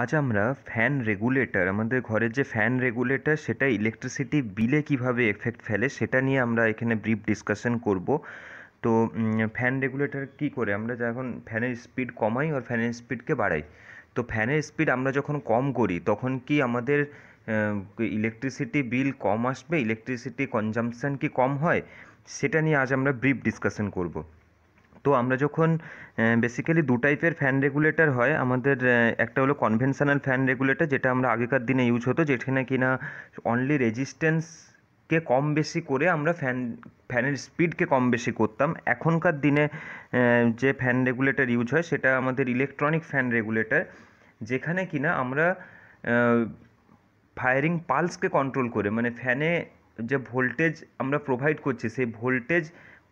আজ আমরা fan regulator আমাদের ঘরের যে ফ্যান রেগুলেটর সেটা ইলেকট্রিসিটি বিলে কিভাবে এফেক্ট ফেলে সেটা নিয়ে আমরা এখানে ব্রিফ ডিসকাশন করব তো ফ্যান রেগুলেটর কি করে আমরা যখন ফ্যানের স্পিড কমাই আর ফ্যানের স্পিডকে বাড়াই তো ফ্যানের স্পিড আমরা যখন কম করি তখন কি আমাদের ইলেকট্রিসিটি বিল কম আসবে ইলেকট্রিসিটি কনজামশান কি কম হয় সেটা নিয়ে আজ আমরা ব্রিফ ডিসকাশন করবো তো আমরা যখন বেসিক্যালি দু টাইপের ফ্যান রেগুলেটর হয় আমাদের একটা হলো কনভেনশনাল ফ্যান রেগুলেটার যেটা আমরা আগেকার দিনে ইউজ হতো যেখানে কিনা অনলি রেজিস্ট্যান্সকে কম বেশি করে আমরা ফ্যান ফ্যানের স্পিডকে কম বেশি করতাম এখনকার দিনে যে ফ্যান রেগুলেটর ইউজ হয় সেটা আমাদের ইলেকট্রনিক ফ্যান রেগুলেটর যেখানে কিনা আমরা ফায়ারিং পালসকে কন্ট্রোল করে মানে ফ্যানে যে ভোল্টেজ আমরা প্রোভাইড করছি সেই ভোল্টেজ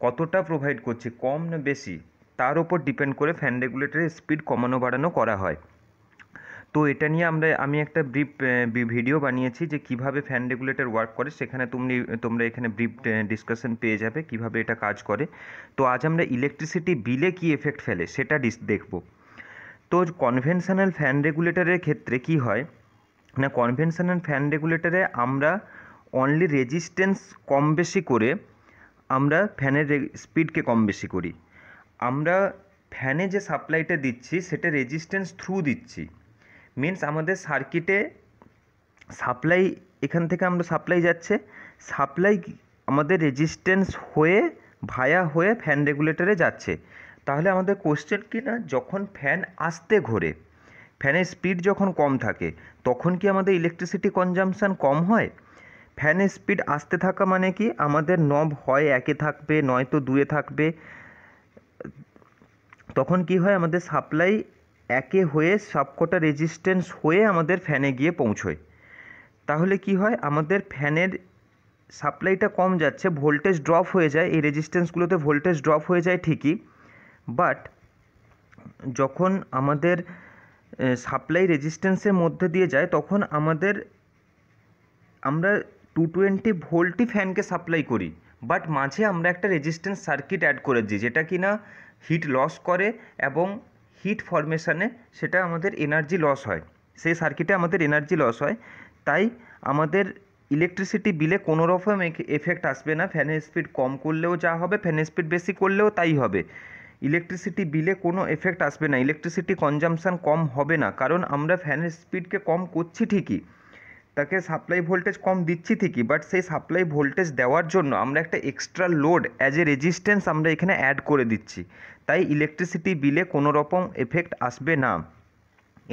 কতটা প্রোভাইড করছে কম না বেশি তার ওপর ডিপেন্ড করে ফ্যান রেগুলেটরের স্পিড কমানো বাড়ানো করা হয় তো এটা নিয়ে আমরা আমি একটা ব্রিফ ভিডিও বানিয়েছি যে কিভাবে ফ্যান রেগুলেটর ওয়ার্ক করে সেখানে তুমি তোমরা এখানে ব্রিফ ডিসকাশন পেয়ে যাবে কিভাবে এটা কাজ করে তো আজ আমরা ইলেকট্রিসিটি বিলে কি এফেক্ট ফেলে সেটা দেখব তো কনভেনশনাল ফ্যান রেগুলেটরের ক্ষেত্রে কি হয় না কনভেনশনাল ফ্যান রেগুলেটরে আমরা অনলি রেজিস্ট্যান্স কম বেশি করে আমরা ফ্যানের স্পিডকে কম বেশি করি আমরা ফ্যানে যে সাপ্লাইটা দিচ্ছি সেটা রেজিস্ট্যান্স থ্রু দিচ্ছি মিন্স আমাদের সার্কিটে সাপ্লাই এখান থেকে আমরা সাপ্লাই যাচ্ছে সাপ্লাই আমাদের রেজিস্ট্যান্স হয়ে ভায়া হয়ে ফ্যান রেগুলেটরে যাচ্ছে তাহলে আমাদের কোশ্চেন কি না যখন ফ্যান আসতে ঘোরে ফ্যানের স্পিড যখন কম থাকে তখন কি আমাদের ইলেকট্রিসিটি কনজামশান কম হয় ফ্যানের স্পিড আসতে থাকা মানে কি আমাদের নব হয় একে থাকবে নয়তো দুয়ে থাকবে তখন কি হয় আমাদের সাপ্লাই একে হয়ে সবকটা রেজিস্ট্যান্স হয়ে আমাদের ফ্যানে গিয়ে পৌঁছয় তাহলে কি হয় আমাদের ফ্যানের সাপ্লাইটা কম যাচ্ছে ভোল্টেজ ড্রপ হয়ে যায় এই রেজিস্ট্যান্সগুলোতে ভোল্টেজ ড্রপ হয়ে যায় ঠিকই বাট যখন আমাদের সাপ্লাই রেজিস্ট্যান্সের মধ্যে দিয়ে যায় তখন আমাদের আমরা টু টোয়েন্টি ভোল্টই ফ্যানকে সাপ্লাই করি বাট মাঝে আমরা একটা রেজিস্ট্যান্স সার্কিট অ্যাড করে দিই যেটা কি না হিট লস করে এবং হিট ফরমেশানে সেটা আমাদের এনার্জি লস হয় সেই সার্কিটে আমাদের এনার্জি লস হয় তাই আমাদের ইলেকট্রিসিটি বিলে কোনো রকম এফেক্ট আসবে না ফ্যানের স্পিড কম করলেও যা হবে ফ্যানের স্পিড বেশি করলেও তাই হবে ইলেকট্রিসিটি বিলে কোনো এফেক্ট আসবে না ইলেকট্রিসিটি কনজামশান কম হবে না কারণ আমরা ফ্যানের স্পিডকে কম করছি ঠিকই তাকে সাপ্লাই ভোল্টেজ কম দিচ্ছি ঠিকই বাট সেই সাপ্লাই ভোল্টেজ দেওয়ার জন্য আমরা একটা extra load as a resistance আমরা এখানে অ্যাড করে দিচ্ছি তাই ইলেকট্রিসিটি বিলে কোনো রকম এফেক্ট আসবে না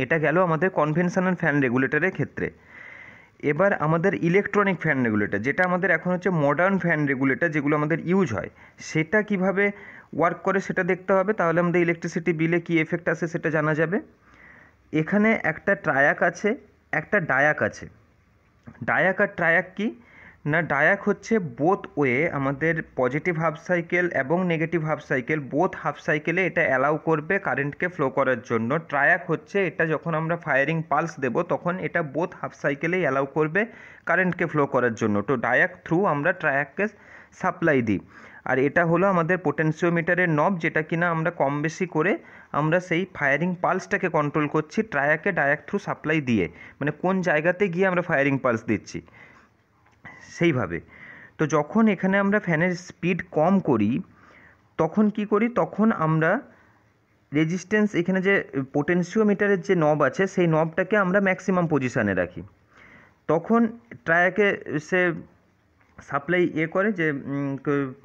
এটা গেল আমাদের কনভেনশনাল ফ্যান রেগুলেটরের ক্ষেত্রে এবার আমাদের ইলেকট্রনিক ফ্যান রেগুলেটর যেটা আমাদের এখন হচ্ছে মডার্ন ফ্যান রেগুলেটর যেগুলো আমাদের ইউজ হয় সেটা কিভাবে ওয়ার্ক করে সেটা দেখতে হবে তাহলে আমাদের ইলেকট্রিসিটি বিলে কী এফেক্ট আসে সেটা জানা যাবে এখানে একটা ট্রায়াক আছে একটা ডায়াক আছে ডায়াক আর ট্রায়াক কি না ডায়াক হচ্ছে বোথ ওয়ে আমাদের পজিটিভ হাফ সাইকেল এবং negative half cycle both half সাইকেলে এটা অ্যালাউ করবে কারেন্টকে ফ্লো করার জন্য ট্রায়াক হচ্ছে এটা যখন আমরা ফায়ারিং পালস দেব তখন এটা বোথ হাফ সাইকেলেই অ্যালাউ করবে কারেন্টকে ফ্লো করার জন্য তো ডায়াক থ্রু আমরা ট্রায়াককে সাপ্লাই দিই আর এটা হলো আমাদের পোটেন্সিওমিটারের নব যেটা কিনা আমরা কম বেশি করে আমরা সেই ফায়ারিং পালসটাকে কন্ট্রোল করছি ট্রায়াকে ডায়াক থ্রু সাপ্লাই দিয়ে মানে কোন জায়গাতে গিয়ে আমরা ফায়ারিং পালস দিচ্ছি সেইভাবে তো যখন এখানে আমরা ফ্যানের স্পিড কম করি তখন কি করি তখন আমরা রেজিস্ট্যান্স এখানে যে পোটেন্সিওমিটারের যে নব আছে সেই নবটাকে আমরা ম্যাক্সিমাম পজিশানে রাখি তখন ট্রায়াকে সে সাপ্লাই এ করে যে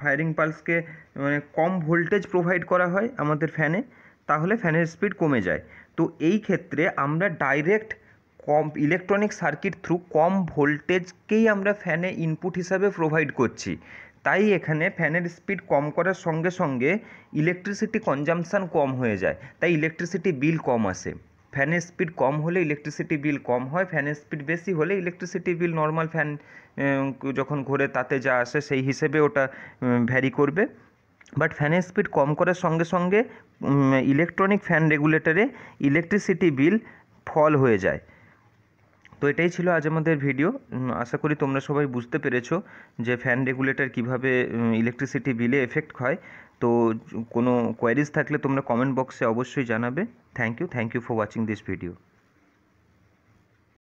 ফায়ারিং পালসকে মানে কম ভোল্টেজ প্রোভাইড করা হয় আমাদের ফ্যানে তাহলে ফ্যানের স্পিড কমে যায় তো এই ক্ষেত্রে আমরা ডাইরেক্ট কম ইলেকট্রনিক সার্কিট থ্রু কম ভোল্টেজকেই আমরা ফ্যানে ইনপুট হিসাবে প্রোভাইড করছি তাই এখানে ফ্যানের স্পিড কম করার সঙ্গে সঙ্গে ইলেকট্রিসিটি কনজামশান কম হয়ে যায় তাই ইলেকট্রিসিটি বিল কম আসে ফ্যানের স্পিড কম হলে ইলেকট্রিসিটি বিল কম হয় ফ্যানের স্পিড বেশি হলে ইলেকট্রিসিটি বিল নর্মাল ফ্যান যখন ঘোরে তাতে যা আসে সেই হিসেবে ওটা ভ্যারি করবে বাট ফ্যানের স্পিড কম করার সঙ্গে সঙ্গে ইলেকট্রনিক ফ্যান রেগুলেটরে ইলেকট্রিসিটি বিল ফল হয়ে যায় তো এটাই ছিল আজ আমাদের ভিডিও আশা করি তোমরা সবাই বুঝতে পেরেছো যে ফ্যান রেগুলেটর কিভাবে ইলেকট্রিসিটি বিলে এফেক্ট হয় তো কোনো কোয়ারিজ থাকলে তোমরা কমেন্ট বক্সে অবশ্যই জানাবে thank you thank you for watching this video